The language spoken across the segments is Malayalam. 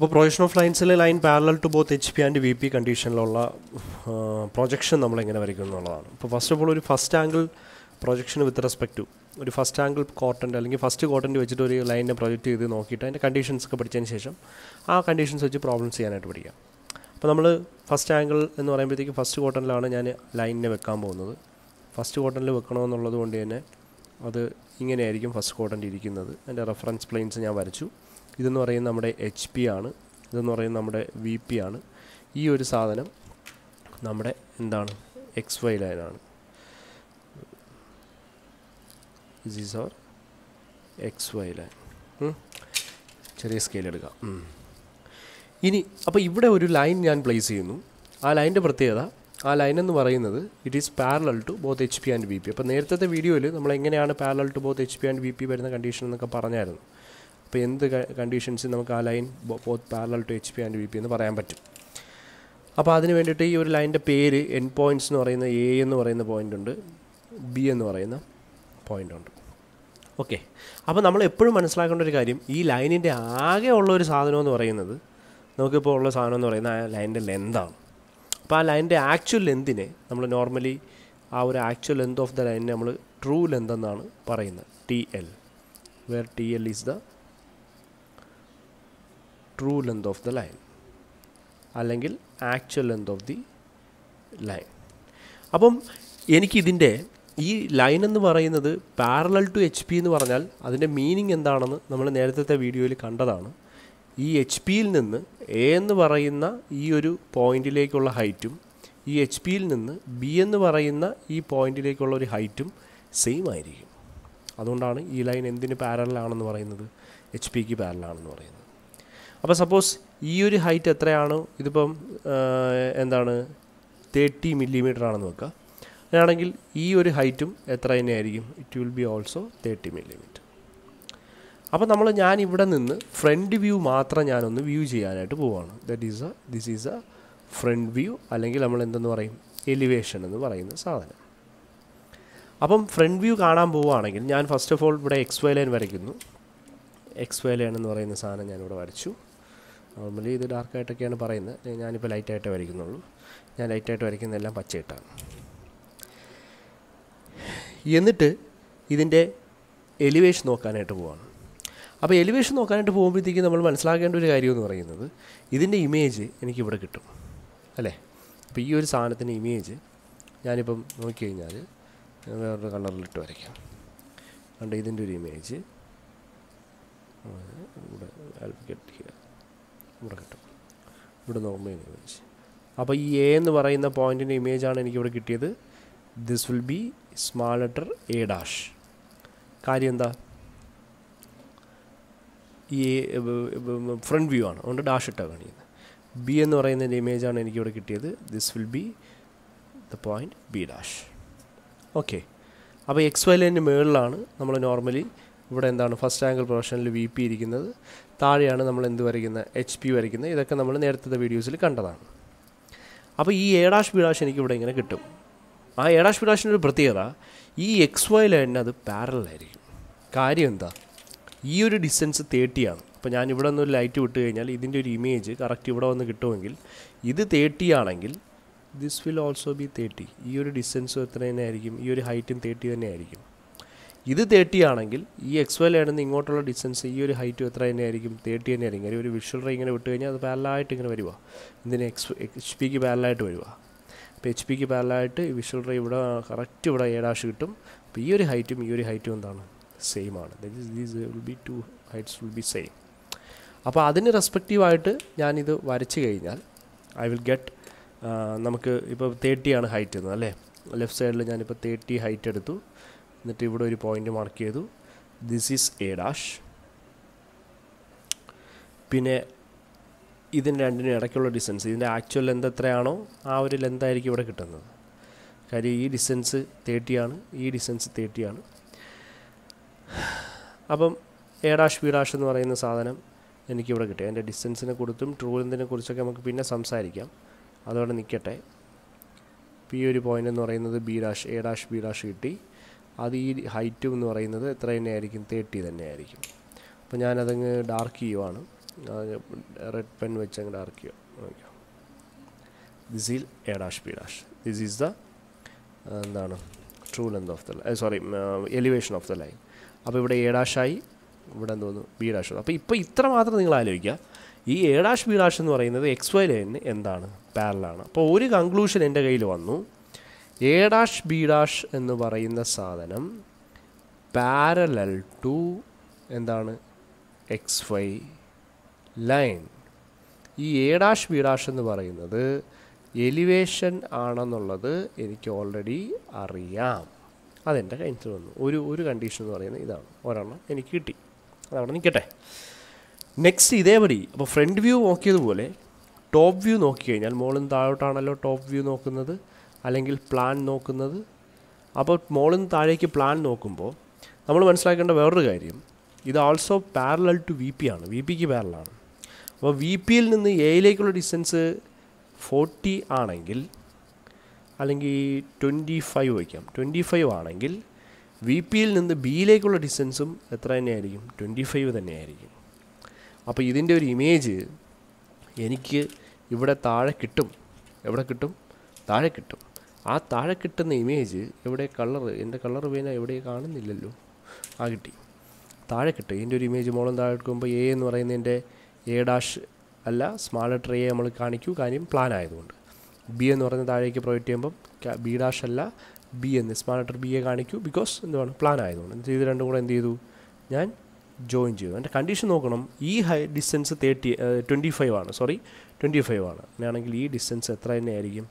അപ്പോൾ പ്രൊവിഷൻ ഓഫ് ലൈൻസിലെ line parallel to both H P and V P കണ്ടീഷനിലുള്ള പ്രൊജക്ഷൻ നമ്മൾ എങ്ങനെ വരയ്ക്കും എന്നുള്ളതാണ് അപ്പോൾ ഫസ്റ്റ് ഓഫ് ഓൾ ഒരു first angle projection with respect to ഒരു ഫസ്റ്റ് ആംഗിൾ കോട്ടൻ്റെ അല്ലെങ്കിൽ ഫസ്റ്റ് കോട്ടൻ്റെ വെച്ചിട്ട് ഒരു ലൈനിനെ പ്രൊജക്റ്റ് ചെയ്ത് നോക്കിയിട്ട് അതിൻ്റെ കണ്ടീഷൻസ് ഒക്കെ പഠിച്ചതിന് ശേഷം ആ കണ്ടീഷൻസ് വെച്ച് പ്രോബ്ലംസ് ചെയ്യാനായിട്ട് പഠിക്കാം അപ്പോൾ നമ്മൾ ഫസ്റ്റ് ആംഗിൾ എന്ന് പറയുമ്പോഴത്തേക്കും ഫസ്റ്റ് കോട്ടനിലാണ് ഞാൻ ലൈനിനെ വെക്കാൻ പോകുന്നത് ഫസ്റ്റ് കോട്ടനിൽ വെക്കണമെന്നുള്ളത് കൊണ്ട് തന്നെ അത് ഇങ്ങനെയായിരിക്കും ഫസ്റ്റ് കോട്ടൻ്റ് ഇരിക്കുന്നത് അതിൻ്റെ റെഫറൻസ് പ്ലെയിൻസ് ഞാൻ വരച്ചു ഇതെന്ന് പറയുന്ന നമ്മുടെ എച്ച് പി ആണ് ഇതെന്ന് പറയുന്ന നമ്മുടെ വി പി ആണ് ഈ ഒരു സാധനം നമ്മുടെ എന്താണ് എക്സ് വൈ ലൈനാണ് is our X Y line ചെറിയ സ്കെയിൽ എടുക്കാം ഇനി അപ്പോൾ ഇവിടെ ഒരു ലൈൻ ഞാൻ പ്ലേസ് ചെയ്യുന്നു ആ ലൈൻ്റെ പ്രത്യേകത ആ ലൈൻ എന്ന് പറയുന്നത് it is parallel to both H P and B P അപ്പോൾ നേരത്തെ വീഡിയോയിൽ നമ്മൾ എങ്ങനെയാണ് parallel to both H P and B P വരുന്ന കണ്ടീഷൻ എന്നൊക്കെ പറഞ്ഞായിരുന്നു അപ്പോൾ എന്ത് കണ്ടീഷൻസിൽ നമുക്ക് ആ line both parallel to H P and V P എന്ന് പറയാൻ പറ്റും അപ്പോൾ അതിന് വേണ്ടിയിട്ട് ഈ ഒരു ലൈൻ്റെ പേര് എൻ പോയിൻറ്റ്സ് എന്ന് പറയുന്ന എ എന്ന് പറയുന്ന പോയിൻ്റ് ഉണ്ട് ബി എന്ന് പറയുന്ന പോയിൻ്റ് ഉണ്ട് ഓക്കെ അപ്പോൾ നമ്മൾ എപ്പോഴും മനസ്സിലാക്കേണ്ട ഒരു കാര്യം ഈ ലൈനിൻ്റെ ആകെ ഉള്ള ഒരു സാധനം എന്ന് പറയുന്നത് നമുക്കിപ്പോൾ ഉള്ള സാധനം എന്ന് പറയുന്നത് ആ ലൈനിൻ്റെ ലെന്താണ് അപ്പോൾ ആ ലൈനിൻ്റെ ആക്ച്വൽ ലെന്തിനെ നമ്മൾ നോർമലി ആ ഒരു ആക്ച്വൽ ലെന്ത് ഓഫ് ദ ലൈനിനെ നമ്മൾ ട്രൂ ലെന്ത് എന്നാണ് പറയുന്നത് T L where T L is the true length of the line അല്ലെങ്കിൽ actual length of the line അപ്പം എനിക്കിതിൻ്റെ ഈ ലൈൻ എന്ന് പറയുന്നത് പാരലൽ ടു എച്ച് പി എന്ന് പറഞ്ഞാൽ അതിൻ്റെ മീനിങ് എന്താണെന്ന് നമ്മൾ നേരത്തെ വീഡിയോയിൽ കണ്ടതാണ് ഈ എച്ച് പിയിൽ നിന്ന് എ എന്ന് പറയുന്ന ഈ ഒരു പോയിന്റിലേക്കുള്ള ഹൈറ്റും ഈ എച്ച് പിയിൽ നിന്ന് ബി എന്ന് പറയുന്ന ഈ പോയിന്റിലേക്കുള്ള ഒരു ഹൈറ്റും സെയിം ആയിരിക്കും അതുകൊണ്ടാണ് ഈ ലൈൻ എന്തിന് പാരലാണെന്ന് പറയുന്നത് എച്ച് പിക്ക് പാരലാണെന്ന് പറയുന്നത് അപ്പോൾ സപ്പോസ് ഈ ഒരു ഹൈറ്റ് എത്രയാണ് ഇതിപ്പം എന്താണ് തേർട്ടി മില്ലിമീറ്റർ ആണെന്ന് വെക്കുക അങ്ങനെയാണെങ്കിൽ ഈ ഒരു ഹൈറ്റും എത്ര തന്നെയായിരിക്കും it will be also thirty millimetre അപ്പോൾ നമ്മൾ ഞാൻ ഇവിടെ നിന്ന് ഫ്രണ്ട് വ്യൂ മാത്രം ഞാനൊന്ന് വ്യൂ ചെയ്യാനായിട്ട് പോവുകയാണ് that is a this is a front view അല്ലെങ്കിൽ നമ്മൾ എന്തെന്ന് പറയും എലിവേഷൻ എന്ന് പറയുന്ന സാധനം അപ്പം ഫ്രണ്ട് വ്യൂ കാണാൻ പോവുകയാണെങ്കിൽ ഞാൻ ഫസ്റ്റ് ഓഫ് ഓൾ ഇവിടെ എക്സ് വൈ ലൈൻ വരയ്ക്കുന്നു എക്സ് വൈ ലൈൻ എന്ന് പറയുന്ന സാധനം ഞാനിവിടെ വരച്ചു നോർമലി ഇത് ഡാർക്കായിട്ടൊക്കെയാണ് പറയുന്നത് ഞാനിപ്പോൾ ലൈറ്റായിട്ട് വരയ്ക്കുന്നുള്ളൂ ഞാൻ ലൈറ്റായിട്ട് വരയ്ക്കുന്നതെല്ലാം പച്ചയിട്ടാണ് എന്നിട്ട് ഇതിൻ്റെ എലിവേഷൻ നോക്കാനായിട്ട് പോവാണ് അപ്പോൾ എലിവേഷൻ നോക്കാനായിട്ട് പോകുമ്പോഴത്തേക്കും നമ്മൾ മനസ്സിലാക്കേണ്ട ഒരു കാര്യം എന്ന് പറയുന്നത് ഇതിൻ്റെ ഇമേജ് എനിക്കിവിടെ കിട്ടും അല്ലേ അപ്പോൾ ഈ ഒരു സാധനത്തിൻ്റെ ഇമേജ് ഞാനിപ്പം നോക്കിക്കഴിഞ്ഞാൽ വേറൊരു കളറിലിട്ട് വരയ്ക്കാം കണ്ട് ഇതിൻ്റെ ഒരു ഇമേജ് ഇവിടെ ഗെറ്റ് ഇവിടെ കിട്ടും ഇവിടെ നോർമൽ ഇമേജ് അപ്പോൾ ഈ എ എന്ന് പറയുന്ന പോയിൻറ്റിൻ്റെ ആണ് എനിക്കിവിടെ കിട്ടിയത് this will be small letter a dash കാര്യം എന്താ ഈ ഫ്രണ്ട് വ്യൂ ആണ് അതുകൊണ്ട് ഡാഷ് ഇട്ടാണ് കാണിക്കുന്നത് ബി എന്ന് പറയുന്നതിൻ്റെ ആണ് എനിക്കിവിടെ കിട്ടിയത് this will be the point B dash okay അപ്പോൾ എക്സ് വൈ ലൈനിൻ്റെ മുകളിലാണ് നമ്മൾ നോർമലി ഇവിടെ എന്താണ് ഫസ്റ്റ് ആംഗിൾ പ്രൊഫഷനിൽ വി പി ഇരിക്കുന്നത് താഴെയാണ് നമ്മൾ എന്ത് വരയ്ക്കുന്നത് എച്ച് പി വരയ്ക്കുന്നത് ഇതൊക്കെ നമ്മൾ നേരത്തെ വീഡിയോസിൽ കണ്ടതാണ് അപ്പോൾ ഈ എ ഡാഷ് ബി ഡാഷ് എനിക്കിവിടെ ഇങ്ങനെ കിട്ടും ആ എ ഡാഷ് ബി ഒരു പ്രത്യേകത ഈ എക്സ് വൈ ലൈനിന് അത് പാരലായിരിക്കും കാര്യം എന്താ ഈ ഒരു ഡിസ്റ്റൻസ് തേട്ടിയാണ് അപ്പോൾ ഞാൻ ഇവിടെ നിന്ന് ഒരു ലൈറ്റ് വിട്ട് കഴിഞ്ഞാൽ ഇതിൻ്റെ ഒരു ഇമേജ് കറക്റ്റ് ഇവിടെ വന്ന് കിട്ടുമെങ്കിൽ ഇത് തേട്ടിയാണെങ്കിൽ ആണെങ്കിൽ ദിസ് വിൽ ഓൾസോ ബി തേട്ടി ഈ ഒരു ഡിസ്റ്റൻസും എത്ര തന്നെയായിരിക്കും ആയിരിക്കും ഈ ഒരു ഹൈറ്റും തേട്ടി തന്നെ ആയിരിക്കും ഇത് തേർട്ടി ആണെങ്കിൽ ഈ എക്സ് വൈ ലൈനിൽ നിന്ന് ഇങ്ങോട്ടുള്ള ഡിസ്റ്റൻസ് ഈ ഒരു ഹൈറ്റ് എത്ര തന്നെ ആയിരിക്കും തേർട്ടി തന്നെ ആയിരിക്കും ഒരു വിഷ്വൽ റേ ഇങ്ങനെ വിട്ട് കഴിഞ്ഞാൽ അത് പാരലായിട്ട് ഇങ്ങനെ വരുക ഇതിന് എക്സ് എച്ച് പിക്ക് പാരലായിട്ട് വരുക അപ്പോൾ എച്ച് പിക്ക് പാരലായിട്ട് ഈ വിഷ്വൽ റേ ഇവിടെ കറക്റ്റ് ഇവിടെ ഏഴാഷ് കിട്ടും അപ്പോൾ ഈ ഒരു ഹൈറ്റും ഈ ഒരു ഹൈറ്റും എന്താണ് സെയിം ആണ് that these will be two heights will be same അപ്പോൾ അതിന് റെസ്പെക്റ്റീവായിട്ട് ഞാനിത് വരച്ച് കഴിഞ്ഞാൽ ഐ വിൽ ഗെറ്റ് നമുക്ക് ഇപ്പോൾ തേർട്ടിയാണ് ഹൈറ്റ് എന്ന് അല്ലേ ലെഫ്റ്റ് സൈഡിൽ ഞാനിപ്പോൾ തേർട്ടി ഹൈറ്റ് എടുത്തു എന്നിട്ട് ഇവിടെ ഒരു പോയിൻ്റ് മാർക്ക് ചെയ്തു ദിസ് ഈസ് എ ഡാഷ് പിന്നെ ഇതിന് രണ്ടിനും ഇടയ്ക്കുള്ള ഡിസ്റ്റൻസ് ഇതിൻ്റെ ആക്ച്വൽ ലെന്ത് എത്രയാണോ ആ ഒരു ലെന്തായിരിക്കും ഇവിടെ കിട്ടുന്നത് കാര്യം ഈ ഡിസ്റ്റൻസ് തേട്ടിയാണ് ഈ ഡിസ്റ്റൻസ് തേട്ടിയാണ് അപ്പം എ ഡാഷ് ബി ഡാഷ് എന്ന് പറയുന്ന സാധനം എനിക്കിവിടെ കിട്ടി അതിൻ്റെ ഡിസ്റ്റൻസിനെ കൊടുത്തും ട്രൂ ലെന്തിനെ കുറിച്ചൊക്കെ നമുക്ക് പിന്നെ സംസാരിക്കാം അതോടെ നിൽക്കട്ടെ ഈ ഒരു പോയിൻ്റ് എന്ന് പറയുന്നത് B dash A dash B dash കിട്ടി അത് ഈ ഹൈറ്റും എന്ന് പറയുന്നത് എത്ര തന്നെ ആയിരിക്കും തേർട്ടി തന്നെ ആയിരിക്കും അപ്പോൾ ഞാനതങ്ങ് ഡാർക്ക് ചെയ്യുവാണ് റെഡ് പെൻ വെച്ച് അങ്ങ് ഡാർക്ക് ചെയ്യാം okay this is A dash P dash this is the എന്താണ് true length of the sorry elevation of the line അപ്പോൾ ഇവിടെ എ ഡാഷായി ഇവിടെ തോന്നുന്നു ബി ഡാഷ് അപ്പോൾ ഇപ്പോൾ ഇത്ര മാത്രം നിങ്ങൾ ആലോചിക്കുക ഈ എ ഡാഷ് ബി ഡാഷ് എന്ന് പറയുന്നത് എക്സ് വൈ ലൈനിന് എന്താണ് പാരലാണ് അപ്പോൾ ഒരു കൺക്ലൂഷൻ എൻ്റെ കയ്യിൽ വന്നു എ ഡാഷ് ബി ഡാഷ് എന്ന് പറയുന്ന സാധനം പാരലൽ ടു എന്താണ് എക്സ് വൈ ലൈൻ ഈ എ ഡാഷ് ബി ഡാഷ് എന്ന് പറയുന്നത് എലിവേഷൻ ആണെന്നുള്ളത് എനിക്ക് ഓൾറെഡി അറിയാം അതെൻ്റെ കഴിഞ്ഞു വന്നു ഒരു ഒരു കണ്ടീഷൻ എന്ന് പറയുന്നത് ഇതാണ് ഒരെണ്ണം എനിക്ക് കിട്ടി അതവിടെ നിൽക്കട്ടെ നെക്സ്റ്റ് ഇതേപടി അപ്പോൾ ഫ്രണ്ട് വ്യൂ നോക്കിയതുപോലെ ടോപ്പ് വ്യൂ നോക്കി കഴിഞ്ഞാൽ മുകളിൽ താഴോട്ടാണല്ലോ ടോപ്പ് വ്യൂ നോക്കുന്നത് അല്ലെങ്കിൽ പ്ലാൻ നോക്കുന്നത് അപ്പോൾ മോളിൽ നിന്ന് താഴേക്ക് പ്ലാൻ നോക്കുമ്പോൾ നമ്മൾ മനസ്സിലാക്കേണ്ട വേറൊരു കാര്യം ഇത് also parallel to V P ആണ് വി പിക്ക് പാരലാണ് അപ്പോൾ വി പിയിൽ നിന്ന് എയിലേക്കുള്ള ഡിസ്റ്റൻസ് ഫോർട്ടി ആണെങ്കിൽ അല്ലെങ്കിൽ ട്വൻറ്റി ഫൈവ് വയ്ക്കാം ട്വൻറ്റി ഫൈവ് ആണെങ്കിൽ വി പിയിൽ നിന്ന് ബിയിലേക്കുള്ള ഡിസ്റ്റൻസും എത്ര തന്നെയായിരിക്കും ട്വൻറ്റി ഫൈവ് തന്നെയായിരിക്കും അപ്പോൾ ഇതിൻ്റെ ഒരു ഇമേജ് എനിക്ക് ഇവിടെ താഴെ കിട്ടും എവിടെ കിട്ടും താഴെ കിട്ടും ആ താഴെ കിട്ടുന്ന ഇമേജ് എവിടെ കളർ എൻ്റെ കളർ പിന്നെ എവിടെ കാണുന്നില്ലല്ലോ ആ കിട്ടി താഴെ കിട്ടും ഇതിൻ്റെ ഒരു ഇമേജ് മോളം താഴെ എടുക്കുമ്പോൾ എ എന്ന് പറയുന്നതിൻ്റെ എ ഡാഷ് അല്ല സ്മാൾ ലെറ്റർ എ നമ്മൾ കാണിക്കൂ കാര്യം പ്ലാൻ ആയതുകൊണ്ട് ബി എന്ന് പറയുന്ന താഴേക്ക് പ്രൊജക്റ്റ് ചെയ്യുമ്പം ബി ഡാഷ് അല്ല ബി എന്ന് സ്മാൾ ലെറ്റർ ബി എ കാണിക്കൂ ബിക്കോസ് എന്താണ് പ്ലാൻ ആയതുകൊണ്ട് എന്ത് ചെയ്ത് രണ്ടും കൂടെ എന്ത് ചെയ്തു ഞാൻ ജോയിൻ ചെയ്തു എൻ്റെ കണ്ടീഷൻ നോക്കണം ഈ high distance thirty twenty five ആണ് സോറി ട്വൻറ്റി ഫൈവ് ആണ് അങ്ങനെയാണെങ്കിൽ ഈ ഡിസ്റ്റൻസ് എത്ര തന്നെ ആയിരിക്കും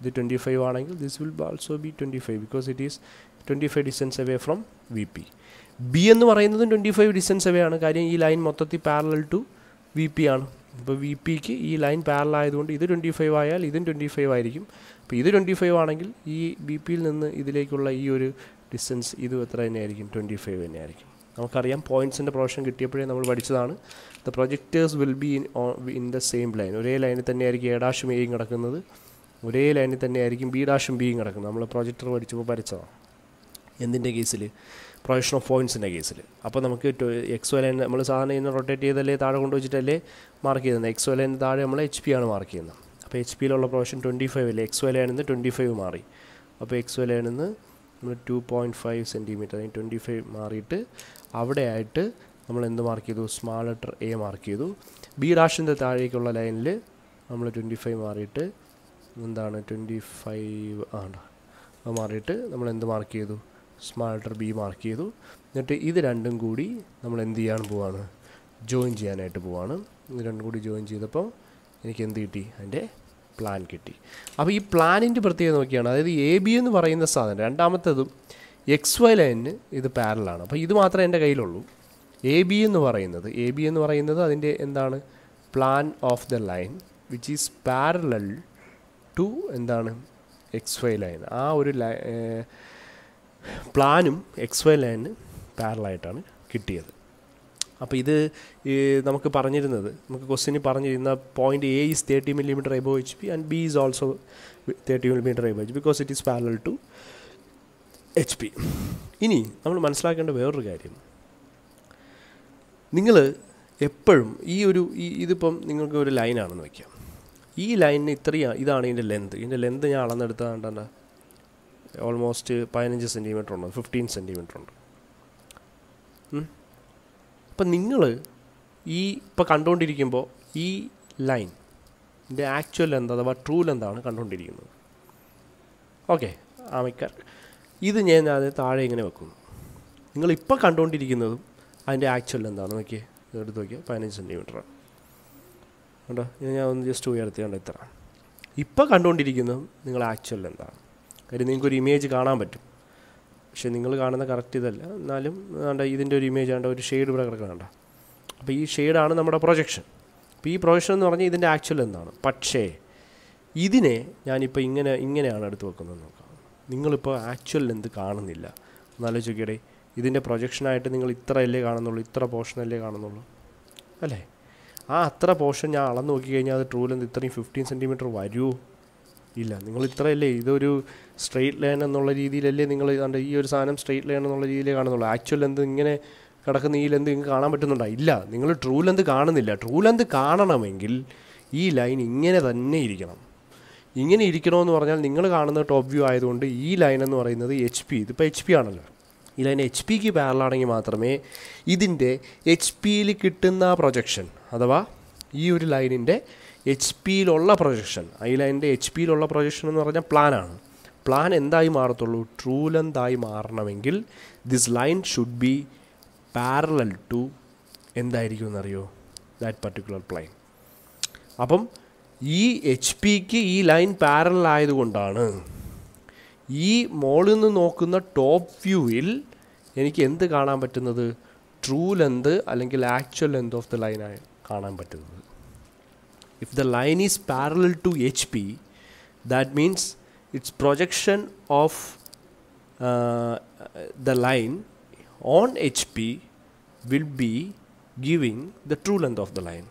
ഇത് ട്വൻറ്റി ഫൈവ് ആണെങ്കിൽ this will also be twenty five because it is twenty five distance away from V P B എന്ന് പറയുന്നതും ട്വൻറ്റി ഫൈവ് ഡിസ്റ്റൻസ് അവേ ആണ് കാര്യം ഈ ലൈൻ മൊത്തത്തിൽ പാരലൽ ടു വി പി ആണ് ഇപ്പോൾ വി പിക്ക് ഈ ലൈൻ പാരൽ ആയതുകൊണ്ട് ഇത് ട്വൻറ്റി ഫൈവ് ആയാൽ ഇതും ട്വൻറ്റി ഫൈവ് ആയിരിക്കും അപ്പോൾ ഇത് ട്വൻറ്റി ഫൈവ് ആണെങ്കിൽ ഈ ബി പിയിൽ നിന്ന് ഇതിലേക്കുള്ള ഈ ഒരു ഡിസ്റ്റൻസ് ഇതും എത്ര തന്നെയായിരിക്കും ട്വൻറ്റി ഫൈവ് തന്നെയായിരിക്കും നമുക്കറിയാം പോയിൻറ്റ്സിൻ്റെ പ്രൊഫഷൻ കിട്ടിയപ്പോഴേ നമ്മൾ പഠിച്ചതാണ് the projectors will be in in the same line ഒരേ ലൈനിൽ തന്നെയായിരിക്കും ഏടാശുമേയും കിടക്കുന്നത് ഒരേ ലൈനിൽ തന്നെയായിരിക്കും ബി ഡാഷും ബിയും കിടക്കുന്നത് നമ്മൾ പ്രൊജക്ടർ പഠിച്ചപ്പോൾ വരച്ചതാണ് എന്തിൻ്റെ കേസിൽ പ്രൊജക്ഷൻ ഓഫ് പോയിൻറ്റ്സിൻ്റെ കേസിൽ അപ്പോൾ നമുക്ക് എക്സ് ലൈൻ നമ്മൾ സാധാരണ ഇന്ന് റൊട്ടേറ്റ് ചെയ്തല്ലേ താഴെ കൊണ്ടുവച്ചിട്ടല്ലേ മാർക്ക് ചെയ്യുന്നത് എക്സ് ലൈൻ്റെ താഴെ നമ്മൾ എച്ച് പി ആണ് മാർക്ക് ചെയ്യുന്നത് അപ്പോൾ എച്ച് പിയിലുള്ള പ്രൊജക്ഷൻ ട്വൻറ്റി ഫൈവ് അല്ലേ എക്സ് ലൈനിന്ന് ട്വൻറ്റി ഫൈവ് മാറി അപ്പോൾ എക്സ് ലൈനിന്ന് നമ്മൾ ടു പോയിൻറ്റ് ഫൈവ് സെൻറ്റിമീറ്റർ അല്ലെങ്കിൽ ട്വൻറ്റി ഫൈവ് മാറിയിട്ട് അവിടെയായിട്ട് നമ്മൾ എന്ത് മാർക്ക് ചെയ്തു സ്മാൾ ലെറ്റർ എ മാർക്ക് ചെയ്തു ബി ഡാഷിൻ്റെ താഴേക്കുള്ള ലൈനിൽ നമ്മൾ ട്വൻറ്റി ഫൈവ് മാറിയിട്ട് എന്താണ് ട്വൻറ്റി ഫൈവ് ആണ് അത് മാറിയിട്ട് നമ്മൾ എന്ത് മാർക്ക് ചെയ്തു സ്മാർട്ടർ ബി മാർക്ക് ചെയ്തു എന്നിട്ട് ഇത് രണ്ടും കൂടി നമ്മൾ എന്ത് ചെയ്യാൻ പോവാണ് ജോയിൻ ചെയ്യാനായിട്ട് പോവാണ് ഇത് രണ്ടും കൂടി ജോയിൻ ചെയ്തപ്പോൾ എനിക്ക് എന്ത് കിട്ടി അതിൻ്റെ പ്ലാൻ കിട്ടി അപ്പോൾ ഈ പ്ലാനിൻ്റെ പ്രത്യേകത നോക്കിയാണ് അതായത് എ ബി എന്ന് പറയുന്ന സാധനം രണ്ടാമത്തതും എക്സ് വൈ ലൈന് ഇത് പാരലാണ് അപ്പോൾ ഇത് മാത്രമേ എൻ്റെ കയ്യിലുള്ളൂ എ ബി എന്ന് പറയുന്നത് എ ബി എന്ന് പറയുന്നത് അതിൻ്റെ എന്താണ് plan of the line which is parallel to എന്താണ് എക്സ് വൈ ലൈൻ ആ ഒരു പ്ലാനും എക്സ് വൈ ലൈന് പാരലായിട്ടാണ് കിട്ടിയത് അപ്പോൾ ഇത് നമുക്ക് പറഞ്ഞിരുന്നത് നമുക്ക് ക്വസ്റ്റിന് പറഞ്ഞിരുന്ന point A is thirty millimetre above H P and B is also thirty millimetre above H because it is parallel to H P ഇനി നമ്മൾ മനസ്സിലാക്കേണ്ട വേറൊരു കാര്യം നിങ്ങൾ എപ്പോഴും ഈ ഒരു ഇതിപ്പം നിങ്ങൾക്ക് ഒരു ലൈനാണെന്ന് വയ്ക്കാം ഈ ലൈനിന് ഇത്രയാണ് ഇതാണ് ഇതിൻ്റെ ലെന്ത് ഇതിൻ്റെ ലെന്ത് ഞാൻ അളന്നെടുത്തതാണ്ട് തന്നെ ഓൾമോസ്റ്റ് പതിനഞ്ച് സെൻറ്റിമീറ്റർ ഉണ്ട് ഫിഫ്റ്റീൻ സെൻറ്റിമീറ്റർ ഉണ്ട് അപ്പം നിങ്ങൾ ഈ ഇപ്പോൾ കണ്ടുകൊണ്ടിരിക്കുമ്പോൾ ഈ ലൈൻ ഇതിൻ്റെ ആക്ച്വൽ ലെന്ത് അഥവാ ട്രൂ ലെന്താണ് കണ്ടുകൊണ്ടിരിക്കുന്നത് ഓക്കെ ആമയ്ക്കാർ ഇത് ഞാൻ അത് താഴെ ഇങ്ങനെ വെക്കുന്നു നിങ്ങളിപ്പോൾ കണ്ടുകൊണ്ടിരിക്കുന്നതും അതിൻ്റെ ആക്ച്വൽ എന്താണ് നോക്കിയേ എടുത്ത് നോക്കിയാൽ പതിനഞ്ച് സെൻറ്റിമീറ്ററാണ് കേട്ടോ ഇത് ഞാൻ ഒന്ന് ജസ്റ്റ് ഉയർത്തി കണ്ട ഇത്ര ഇപ്പോൾ കണ്ടുകൊണ്ടിരിക്കുന്നത് നിങ്ങൾ ആക്ച്വൽ എന്താണ് കാര്യം നിങ്ങൾക്കൊരു ഇമേജ് കാണാൻ പറ്റും പക്ഷേ നിങ്ങൾ കാണുന്ന കറക്റ്റ് ഇതല്ല എന്നാലും വേണ്ട ഇതിൻ്റെ ഒരു ഇമേജ് ആണ്ട ഒരു ഷെയ്ഡ് ഇവിടെ വേണ്ട അപ്പോൾ ഈ ഷെയ്ഡാണ് നമ്മുടെ പ്രൊജക്ഷൻ അപ്പോൾ ഈ പ്രൊജക്ഷൻ എന്ന് പറഞ്ഞാൽ ഇതിൻ്റെ ആക്ച്വൽ എന്താണ് പക്ഷേ ഇതിനെ ഞാനിപ്പോൾ ഇങ്ങനെ ഇങ്ങനെയാണ് എടുത്ത് വെക്കുന്നത് നോക്കാം നിങ്ങളിപ്പോൾ ആക്ച്വൽ എന്ത് കാണുന്നില്ല ചോദിക്കട്ടെ ഇതിൻ്റെ പ്രൊജക്ഷനായിട്ട് നിങ്ങൾ ഇത്രയല്ലേ കാണുന്നുള്ളൂ ഇത്ര പോർഷനല്ലേ കാണുന്നുള്ളൂ അല്ലേ ആ അത്ര പോർഷൻ ഞാൻ അളന്ന് നോക്കി കഴിഞ്ഞാൽ അത് ട്രൂലെന്ത് ഇത്രയും ഫിഫ്റ്റീൻ സെൻറ്റിമീറ്റർ വരൂ ഇല്ല നിങ്ങൾ ഇത്രയല്ലേ ഇതൊരു സ്ട്രെയിറ്റ് ലൈൻ എന്നുള്ള രീതിയിലല്ലേ നിങ്ങൾ കണ്ട ഈ ഒരു സാധനം സ്ട്രെയിറ്റ് ലൈൻ എന്നുള്ള രീതിയിലേ കാണുന്നുള്ളൂ ആക്ച്വൽ എന്ത് ഇങ്ങനെ കിടക്കുന്ന ഈ ലെന്ത് നിങ്ങൾക്ക് കാണാൻ പറ്റുന്നുണ്ടോ ഇല്ല നിങ്ങൾ ട്രൂ ലെന്ത് കാണുന്നില്ല ട്രൂ ലെന്ത് കാണണമെങ്കിൽ ഈ ലൈൻ ഇങ്ങനെ തന്നെ ഇരിക്കണം ഇങ്ങനെ ഇരിക്കണമെന്ന് പറഞ്ഞാൽ നിങ്ങൾ കാണുന്ന ടോപ്പ് വ്യൂ ആയതുകൊണ്ട് ഈ ലൈൻ എന്ന് പറയുന്നത് എച്ച് പി ഇതിപ്പോൾ എച്ച് പി ആണല്ലോ ഇതിന് എച്ച് പിക്ക് പാരലാണെങ്കിൽ മാത്രമേ ഇതിൻ്റെ എച്ച് പിയിൽ കിട്ടുന്ന പ്രൊജക്ഷൻ അഥവാ ഈ ഒരു ലൈനിൻ്റെ എച്ച് പിയിലുള്ള പ്രൊജക്ഷൻ ഈ ലൈനിൻ്റെ എച്ച് പിയിലുള്ള പ്രൊജക്ഷൻ എന്ന് പറഞ്ഞാൽ പ്ലാനാണ് പ്ലാൻ എന്തായി മാറത്തുള്ളൂ ട്രൂ ലെന്തായി മാറണമെങ്കിൽ this line should be parallel to എന്തായിരിക്കും എന്നറിയോ ദാറ്റ് പർട്ടിക്കുലർ പ്ലൈൻ അപ്പം ഈ എച്ച് പിക്ക് ഈ ലൈൻ പാരലായതുകൊണ്ടാണ് ഈ മോളിൽ നിന്ന് നോക്കുന്ന ടോപ്പ് വ്യൂവിൽ എനിക്ക് എന്ത് കാണാൻ പറ്റുന്നത് ട്രൂ ലെന്ത് അല്ലെങ്കിൽ ആക്ച്വൽ ലെന്ത് ഓഫ് ദ ലൈനാണ് കാണാൻ പറ്റുന്നത് if the line is parallel to H P that means its projection of the line on H P will be giving the true length of the line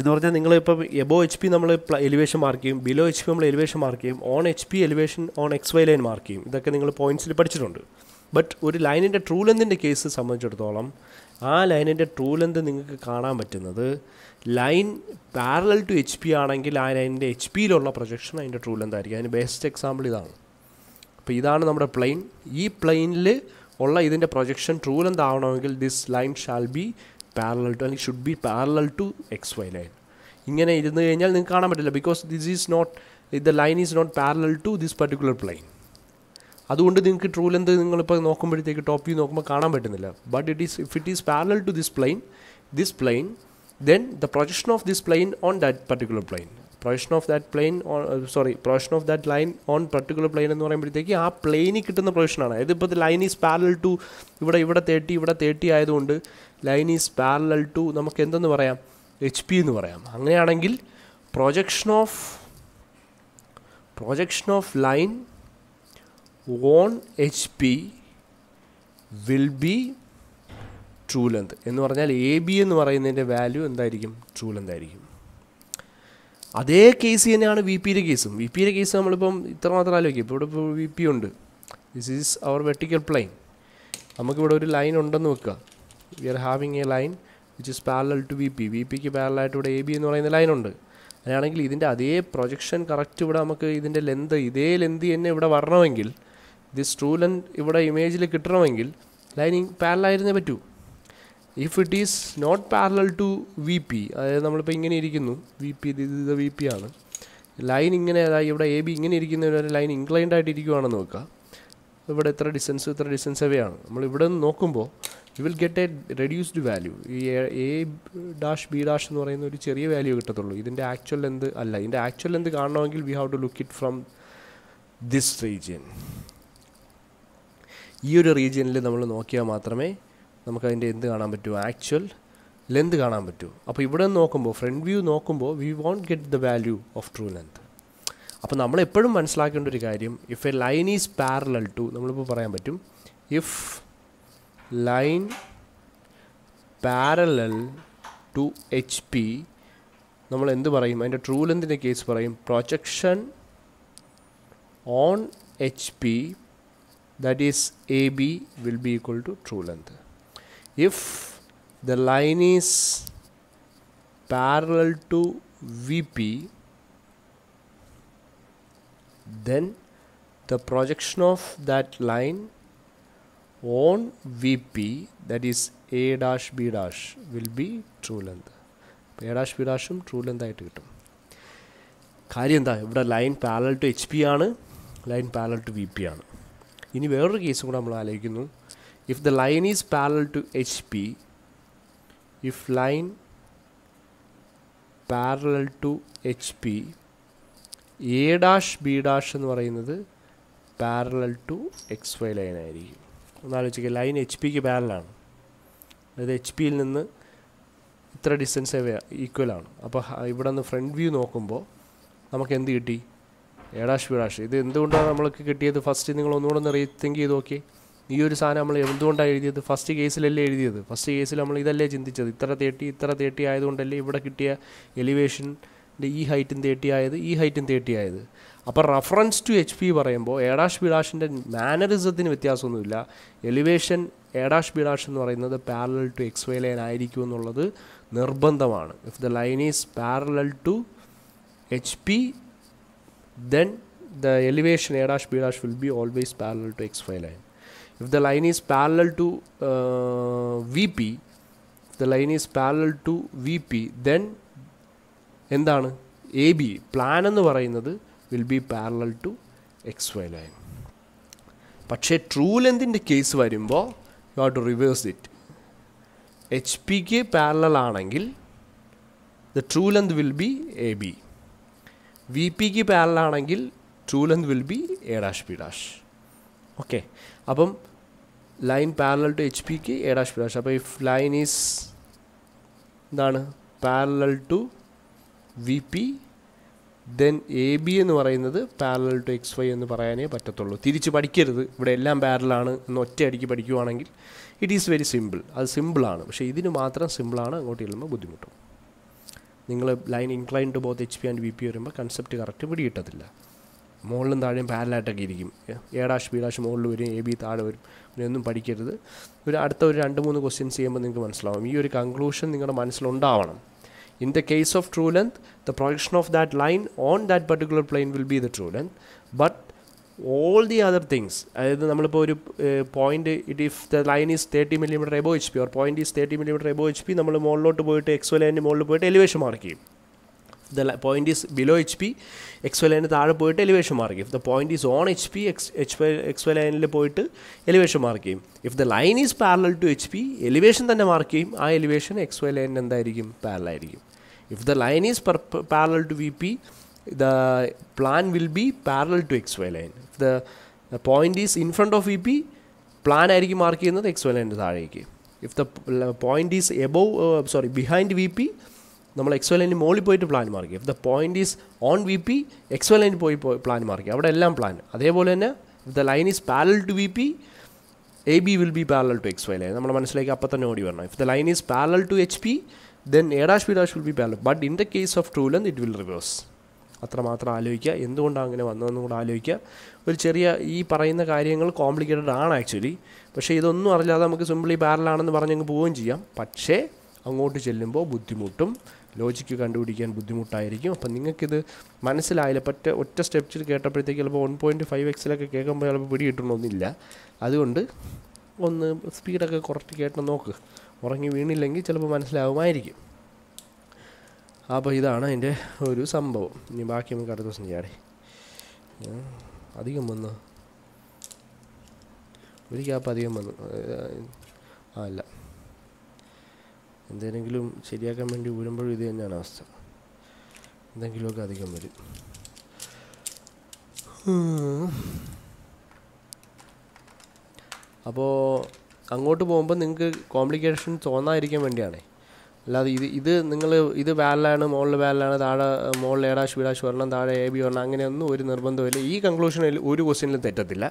എന്ന് പറഞ്ഞാൽ നിങ്ങളിപ്പം എബോ എച്ച് പി നമ്മൾ എലിവേഷൻ മാർക്ക് ചെയ്യും ബിലോ എച്ച് പി നമ്മൾ എലിവേഷൻ മാർക്ക് ചെയ്യും on H P elevation on X Y line mark ചെയ്യും ഇതൊക്കെ നിങ്ങൾ പോയിന്റ്സിൽ പഠിച്ചിട്ടുണ്ട് ബട്ട് ഒരു ലൈനിൻ്റെ ട്രൂ ലെന്തിൻ്റെ കേസ് സംബന്ധിച്ചിടത്തോളം ആ ലൈനിൻ്റെ ട്രൂ ലെന്ത് നിങ്ങൾക്ക് കാണാൻ പറ്റുന്നത് line parallel to H P ആണെങ്കിൽ ആ ലൈനിൻ്റെ എച്ച് പിയിലുള്ള പ്രൊജക്ഷൻ അതിൻ്റെ ട്രൂ ലെന്ത് ആയിരിക്കും അതിന് ബെസ്റ്റ് എക്സാമ്പിൾ ഇതാണ് അപ്പോൾ ഇതാണ് നമ്മുടെ പ്ലെയിൻ ഈ പ്ലെയിനിൽ ഉള്ള ഇതിൻ്റെ പ്രൊജക്ഷൻ ട്രൂ ലെന്ത് ആവണമെങ്കിൽ this line shall be parallel to അല്ലെങ്കിൽ should be parallel to X Y line ഇങ്ങനെ ഇരുന്ന് കഴിഞ്ഞാൽ നിങ്ങൾക്ക് കാണാൻ പറ്റില്ല because this is not the line is not parallel to this particular plane അതുകൊണ്ട് നിങ്ങൾക്ക് ട്രൂ ലെന്ത് നിങ്ങളിപ്പോൾ നോക്കുമ്പോഴത്തേക്ക് ടോപ്പ് വ്യൂ നോക്കുമ്പോൾ കാണാൻ പറ്റുന്നില്ല but it is if it is parallel to this plane this plane then the projection of this plane on that particular plane projection of that plane sorry projection of that line on particular plane എന്ന് പറയുമ്പോഴത്തേക്ക് ആ പ്ലെയിനിൽ കിട്ടുന്ന പ്രൊജക്ഷനാണ് അതായത് ഇപ്പോൾ ലൈൻ ഈസ് പാരലൽ ടു ഇവിടെ ഇവിടെ തേർട്ടി ഇവിടെ തേർട്ടി ആയതുകൊണ്ട് ലൈൻ ഈസ് പാരലൽ ടു നമുക്ക് എന്തെന്ന് പറയാം എച്ച് പി എന്ന് പറയാം അങ്ങനെയാണെങ്കിൽ projection of projection of line on H P will be true length എന്ന് പറഞ്ഞാൽ എ ബി എന്ന് പറയുന്നതിൻ്റെ വാല്യൂ എന്തായിരിക്കും ട്രൂ ലെന്തായിരിക്കും ആയിരിക്കും അതേ കേസ് തന്നെയാണ് വി പിയിലെ കേസും വി പിയിലെ കേസ് നമ്മളിപ്പം ഇത്ര മാത്രം ആലോചിക്കും ഇപ്പോൾ ഇവിടെ ഇപ്പോൾ വി പി ഉണ്ട് this is our vertical plane നമുക്കിവിടെ ഒരു ലൈൻ ഉണ്ടെന്ന് വെക്കുക we are having a line which is parallel to V P V പിക്ക് പാരലായിട്ട് ഇവിടെ എ ബി എന്ന് പറയുന്ന ലൈനുണ്ട് അങ്ങനെയാണെങ്കിൽ ഇതിൻ്റെ അതേ പ്രൊജക്ഷൻ കറക്റ്റ് ഇവിടെ നമുക്ക് ഇതിൻ്റെ ലെന്ത് ഇതേ ലെന്ത് തന്നെ ഇവിടെ വരണമെങ്കിൽ ദിസ് ട്രൂ ലെന്ത് ഇവിടെ ഇമേജിൽ കിട്ടണമെങ്കിൽ ലൈനിങ് പാരലായിരുന്നേ പറ്റൂ if it is not parallel to V P അതായത് നമ്മളിപ്പോൾ ഇങ്ങനെ ഇരിക്കുന്നു വി പി ഇത് വി പി ആണ് ലൈൻ ഇങ്ങനെ അതായത് ഇവിടെ എ ബി ഇങ്ങനെ ഇരിക്കുന്ന ഒരു ലൈൻ ഇൻക്ലൈൻഡ് ആയിട്ട് ഇരിക്കുവാണെന്ന് നോക്കുക ഇവിടെ എത്ര ഡിസ്റ്റൻസ് ഇത്ര ഡിസ്റ്റൻസ് അവയാണ് നമ്മൾ ഇവിടെ നിന്ന് നോക്കുമ്പോൾ you will get a reduced value ഈ എ ഡാഷ് ബി ഡാഷ് എന്ന് പറയുന്ന ഒരു ചെറിയ വാല്യൂ കിട്ടത്തുള്ളൂ ഇതിൻ്റെ ആക്ച്വൽ എന്ത് അല്ല ഇതിൻ്റെ ആക്ച്വൽ എന്ത് കാണണമെങ്കിൽ we have to look it from this region ഈ ഒരു റീജിയനിൽ നമ്മൾ നോക്കിയാൽ മാത്രമേ നമുക്കതിൻ്റെ എന്ത് കാണാൻ പറ്റുമോ ആക്ച്വൽ ലെന്ത് കാണാൻ പറ്റുമോ അപ്പോൾ ഇവിടെ നോക്കുമ്പോൾ ഫ്രണ്ട് വ്യൂ നോക്കുമ്പോൾ we won't get the value of true length അപ്പോൾ നമ്മൾ എപ്പോഴും മനസ്സിലാക്കേണ്ട ഒരു കാര്യം if a line is parallel to നമ്മളിപ്പോൾ പറയാൻ പറ്റും if line parallel to H P നമ്മൾ എന്ത് പറയും അതിൻ്റെ ട്രൂ ലെന്തിൻ്റെ കേസ് പറയും projection on H P that is A B will be equal to true length if the line is parallel to VP then the projection of that line on VP that is A dash B dash will be true length A dash B ഡാഷും ട്രൂ ലെന്ത് ആയിട്ട് കിട്ടും കാര്യം എന്താ ഇവിടെ line line to H P ആണ് line parallel to V P ആണ് ഇനി വേറൊരു കേസും കൂടെ നമ്മൾ ആലോചിക്കുന്നു if the line is parallel to HP if line parallel to HP, P A dash B dash എന്ന് പറയുന്നത് parallel to X Y line ആയിരിക്കും ഒന്നാലോചിക്കുക ലൈൻ എച്ച് പിക്ക് പാരലാണ് അതായത് എച്ച് പിയിൽ നിന്ന് ഇത്ര ഡിസ്റ്റൻസ് ആണ് അപ്പോൾ ഇവിടെ നിന്ന് ഫ്രണ്ട് വ്യൂ നോക്കുമ്പോൾ നമുക്ക് എന്ത് കിട്ടി എ ഡാഷ് ബി ഡാഷ് ഇത് എന്തുകൊണ്ടാണ് നമ്മൾക്ക് കിട്ടിയത് ഫസ്റ്റ് നിങ്ങൾ ഒന്നുകൂടെ ഒന്ന് റീത്തിങ്ക് ചെയ്ത് നോക്കിയേ ഈ ഒരു സാധനം നമ്മൾ എന്തുകൊണ്ടാണ് എഴുതിയത് ഫസ്റ്റ് കേസിലല്ലേ എഴുതിയത് ഫസ്റ്റ് കേസിൽ നമ്മൾ ഇതല്ലേ ചിന്തിച്ചത് ഇത്ര തേട്ടി ഇത്ര തേട്ടി ആയതുകൊണ്ടല്ലേ ഇവിടെ കിട്ടിയ എലിവേഷൻ്റെ ഈ ഹൈറ്റും തേട്ടി ആയത് ഈ ഹൈറ്റും തേട്ടി ആയത് അപ്പോൾ റഫറൻസ് ടു എച്ച് പി പറയുമ്പോൾ എഡാഷ് ബിഡാഷിൻ്റെ മാനറിസത്തിന് വ്യത്യാസമൊന്നുമില്ല എലിവേഷൻ എഡാഷ് ബിഡാഷ് എന്ന് പറയുന്നത് parallel to X Y line ആയിരിക്കും എന്നുള്ളത് നിർബന്ധമാണ് if the line is parallel to H P then the elevation B B dash will be always parallel to X Y line if the line is parallel to uh, VP the line is parallel to VP then എന്താണ് എ ബി പ്ലാൻ എന്ന് പറയുന്നത് will be parallel to X Y line പക്ഷേ ട്രൂ ലെന്തിൻ്റെ കേസ് വരുമ്പോൾ you have to reverse it H പിക്ക് പാരലൽ ആണെങ്കിൽ the true length will be A B V പിക്ക് പാരലൽ ആണെങ്കിൽ true length will be A dash B dash okay അപ്പം ലൈൻ പാരലൽ ടു എച്ച് പിക്ക് എ ഡാഷ് പി ഡാഷ് അപ്പോൾ ഇഫ് ലൈൻ ഈസ് എന്താണ് parallel to V P then A B എന്ന് പറയുന്നത് പാരലൽ ടു എക്സ് വൈ എന്ന് പറയാനേ പറ്റത്തുള്ളൂ തിരിച്ച് പഠിക്കരുത് ഇവിടെ എല്ലാം പാരലാണ് എന്ന് ഒറ്റയടിക്ക് പഠിക്കുവാണെങ്കിൽ ഇറ്റ് ഈസ് വെരി സിമ്പിൾ അത് സിമ്പിളാണ് പക്ഷേ ഇതിന് മാത്രം സിമ്പിളാണ് അങ്ങോട്ട് ചെല്ലുമ്പോൾ ബുദ്ധിമുട്ടും നിങ്ങൾ line incline to both H P and V P വരുമ്പോൾ കൺസെപ്റ്റ് കറക്റ്റ് പിടികിട്ടത്തില്ല മുകളിലും താഴെയും പാരലായിട്ടൊക്കെ ഇരിക്കും എ ഡാഷ് ബി ഡാഷ് മുകളിൽ വരും എ ബി താഴെ വരും പിന്നെ ഒന്നും പഠിക്കരുത് ഒരു അടുത്ത ഒരു രണ്ട് മൂന്ന് ക്വസ്റ്റ്യൻസ് ചെയ്യുമ്പോൾ നിങ്ങൾക്ക് മനസ്സിലാവും ഈ ഒരു കൺക്ലൂഷൻ നിങ്ങളുടെ മനസ്സിലുണ്ടാവണം in the case of true length the projection of that line on that particular plane will be the true length but all the other things അതായത് നമ്മളിപ്പോൾ ഒരു point it if the line is thirty millimetre above H P or point is thirty millimetre above H P നമ്മൾ മുകളിലോട്ട് പോയിട്ട് എക്സ് ലൈനിൻ്റെ മുകളിൽ പോയിട്ട് എലിവേഷൻ മാർക്ക് ചെയ്യും the point is below H P X Y ലൈനിന് താഴെ പോയിട്ട് എലിവേഷൻ മാർക്ക് ചെയ്യും if the point is on H P X H Y X Y ലൈനിൽ പോയിട്ട് എലിവേഷൻ മാർക്ക് ചെയ്യും if the line is parallel to H P elevation തന്നെ മാർക്ക് ചെയ്യും ആ എലിവേഷൻ എക്സ് വൈ ലൈനിന് എന്തായിരിക്കും ആയിരിക്കും if the line is parallel to V P the plan will be parallel to X Y line if the point is in front of V P plan ആയിരിക്കും മാർക്ക് ചെയ്യുന്നത് എക്സ് വൈ ലൈനിൻ്റെ താഴേക്ക് if the point is above sorry behind V P നമ്മൾ എക്സ്വലൻറ്റ് മുകളിൽ പോയിട്ട് plan mark if the point is on V P എക്സ്വലൻറ്റ് പോയി പ്ലാൻ മാർക്ക് അവിടെ എല്ലാം പ്ലാൻ അതേപോലെ തന്നെ if the line is parallel to V P A B will be parallel to X Y line നമ്മുടെ മനസ്സിലേക്ക് അപ്പം തന്നെ ഓടി വരണം if the line is parallel to H P then A dash B dash will be parallel but in the case of true length it will reverse അത്രമാത്രം ആലോചിക്കുക എന്തുകൊണ്ടാണ് അങ്ങനെ വന്നതെന്നും കൂടെ ആലോചിക്കുക ഒരു ചെറിയ ഈ പറയുന്ന കാര്യങ്ങൾ കോംപ്ലിക്കേറ്റഡ് ആണ് ആക്ച്വലി പക്ഷേ ഇതൊന്നും അറിയാതെ നമുക്ക് സിമ്പിളി പാരലാണെന്ന് പറഞ്ഞങ്ങ് പോവുകയും ചെയ്യാം പക്ഷേ അങ്ങോട്ട് ചെല്ലുമ്പോൾ ബുദ്ധിമുട്ടും ലോജിക്ക് കണ്ടുപിടിക്കാൻ ബുദ്ധിമുട്ടായിരിക്കും അപ്പം നിങ്ങൾക്കിത് മനസ്സിലായില്ല പറ്റ ഒറ്റ സ്റ്റെപ്സിൽ കേട്ടപ്പോഴത്തേക്ക് ചിലപ്പോൾ വൺ പോയിൻറ്റ് ഫൈവ് എക്സിലൊക്കെ കേൾക്കുമ്പോൾ ചിലപ്പോൾ പിടി കിട്ടണമെന്നില്ല അതുകൊണ്ട് ഒന്ന് സ്പീഡൊക്കെ കുറച്ച് കേട്ട് നോക്ക് ഉറങ്ങി വീണില്ലെങ്കിൽ ചിലപ്പോൾ മനസ്സിലാവുമായിരിക്കും അപ്പോൾ ഇതാണ് അതിൻ്റെ ഒരു സംഭവം ഇനി ബാക്കി നമുക്ക് അടുത്ത ദിവസം ചെയ്യാടെ അധികം വന്നു ഒരു ക്യാപ്പ് അധികം വന്നു ആ അല്ല എന്തെങ്കിലും ശരിയാക്കാൻ വേണ്ടി വരുമ്പോഴും ഇത് തന്നെയാണ് അവസ്ഥ എന്തെങ്കിലുമൊക്കെ അധികം വരും അപ്പോൾ അങ്ങോട്ട് പോകുമ്പോൾ നിങ്ങൾക്ക് കോംപ്ലിക്കേഷൻ തോന്നാതിരിക്കാൻ വേണ്ടിയാണേ അല്ലാതെ ഇത് ഇത് നിങ്ങൾ ഇത് വാലിലാണ് മോളിൽ വാലിലാണ് താഴെ മോളിൽ ഏടാശ് വീടാശ് വരണം താഴെ എ ബി വരണം അങ്ങനെയൊന്നും ഒരു നിർബന്ധമില്ല ഈ കൺക്ലൂഷനിൽ ഒരു ക്വസ്റ്റ്യനിലും തെറ്റത്തില്ല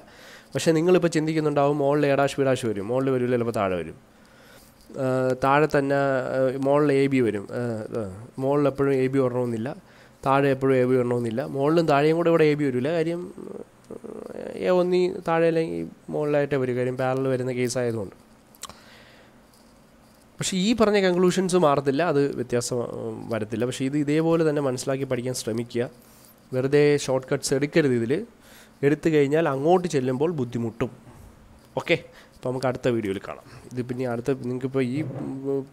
പക്ഷേ നിങ്ങളിപ്പോൾ ചിന്തിക്കുന്നുണ്ടാവും മോളിൽ ഏടാശ് വീടാശ് വരും മോളിൽ വരില്ല ചിലപ്പോൾ താഴെ വരും താഴെ തന്നെ മുകളിൽ എ ബി വരും മുകളിൽ എപ്പോഴും എ ബി വരണമെന്നില്ല താഴെ എപ്പോഴും എ ബി വരണമെന്നില്ല മുകളിലും താഴെയും കൂടെ ഇവിടെ എ ബി വരില്ല കാര്യം എ ഒന്നി താഴെ അല്ലെങ്കിൽ മുകളിലായിട്ടേ വരും കാര്യം പാരൽ വരുന്ന കേസ് ആയതുകൊണ്ട് പക്ഷേ ഈ പറഞ്ഞ കൺക്ലൂഷൻസ് മാറത്തില്ല അത് വ്യത്യാസം വരത്തില്ല പക്ഷേ ഇത് ഇതേപോലെ തന്നെ മനസ്സിലാക്കി പഠിക്കാൻ ശ്രമിക്കുക വെറുതെ ഷോർട്ട് കട്ട്സ് എടുക്കരുത് ഇതിൽ എടുത്തു കഴിഞ്ഞാൽ അങ്ങോട്ട് ചെല്ലുമ്പോൾ ബുദ്ധിമുട്ടും ഓക്കെ അപ്പോൾ നമുക്ക് അടുത്ത വീഡിയോയിൽ കാണാം ഇത് പിന്നെ അടുത്ത നിങ്ങൾക്കിപ്പോൾ ഈ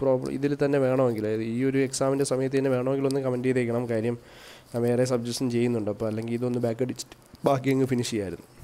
പ്രോബ്ലം ഇതിൽ തന്നെ വേണമെങ്കിൽ ഈ ഒരു എക്സാമിൻ്റെ സമയത്ത് തന്നെ വേണമെങ്കിൽ ഒന്ന് കമൻറ്റ് ചെയ്തേക്കണം കാര്യം വേറെ സബ്ജക്ഷൻ ചെയ്യുന്നുണ്ട് അപ്പോൾ അല്ലെങ്കിൽ ഇതൊന്ന് ബാക്ക് അടിച്ചിട്ട് ബാക്കി അങ്ങ് ഫിനിഷ് ചെയ്യായിരുന്നു